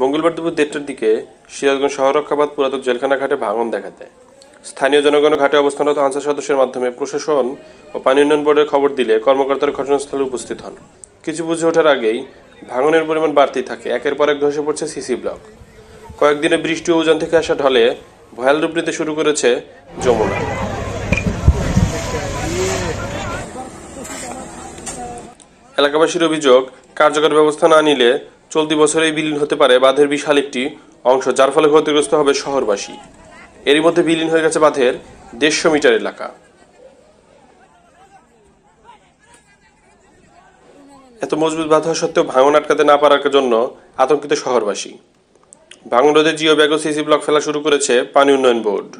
মঙ্গলবার দুপুর দেড়টার দিকে সিরাজগঞ্জ শহরক্ষাবাদ পুরাতন জেলখানা ঘাটে ভাঙন দেখা দেয় স্থানীয় জনগণ ঘাটে অবস্থানরত আনসার সদস্যের মাধ্যমে প্রশাসন ও পানি উন্নয়ন বোর্ডের খবর দিলে কর্মকর্তারা ঘটনাস্থলে উপস্থিত হন কিছু বুঝে ওঠার আগেই ভাঙনের পরিমাণ বাড়তেই থাকে একের পর এক ধসে পড়ছে সিসি ব্লক কয়েকদিনে বৃষ্টি ও ওজন থেকে আসা ঢলে ভয়াল রূপ নিতে শুরু করেছে যমুনা এলাকাবাসীর অভিযোগ কার্যকর ব্যবস্থা না নিলে চলতি বছরেই বিলীন হতে পারে বাঁধের বিশাল একটি অংশ যার ফলে ক্ষতিগ্রস্ত হবে শহরবাসী এরই মধ্যে বিলীন হয়ে গেছে বাঁধের দেড়শো মিটার এলাকা এত মজবুত বাধা সত্ত্বেও ভাঙন আটকাতে না পারার জন্য আতঙ্কিত শহরবাসী ভাঙন রোধে জিও ব্যাগ সিসি ব্লক ফেলা শুরু করেছে পানি উন্নয়ন বোর্ড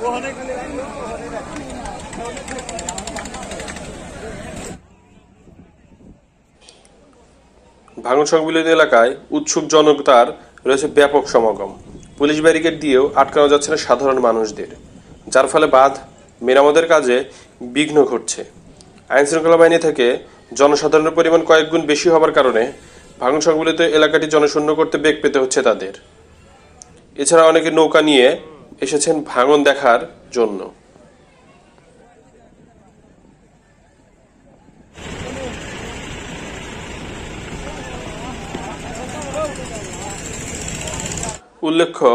ভাঙন সংবিলিত এলাকায় উৎসুক জনতার রয়েছে ব্যাপক সমাগম পুলিশ ব্যারিকেড দিয়েও আটকানো যাচ্ছে না সাধারণ মানুষদের যার ফলে বাঁধ মেরামতের কাজে বিঘ্ন ঘটছে আইনশৃঙ্খলা বাহিনী থেকে জনসাধারণের পরিমাণ কয়েক গুণ বেশি হওয়ার কারণে ভাঙন সংবলিত এলাকাটি জনশূন্য করতে বেগ পেতে হচ্ছে তাদের এছাড়া অনেকে নৌকা নিয়ে এসেছেন ভাঙন দেখার জন্য উল্লেখ্য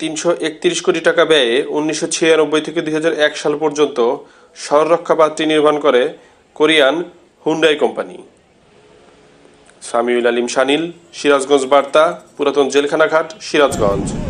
তিনশো একত্রিশ কোটি টাকা ব্যয়ে উনিশশো ছিয়ানব্বই থেকে দুই সাল পর্যন্ত সররক্ষা পাত্রী নির্মাণ করে Korean Hyundai company Samiul Alim সানিল সিরাজগঞ্জ বার্তা পুরাতন জেলখানাঘাট সিরাজগঞ্জ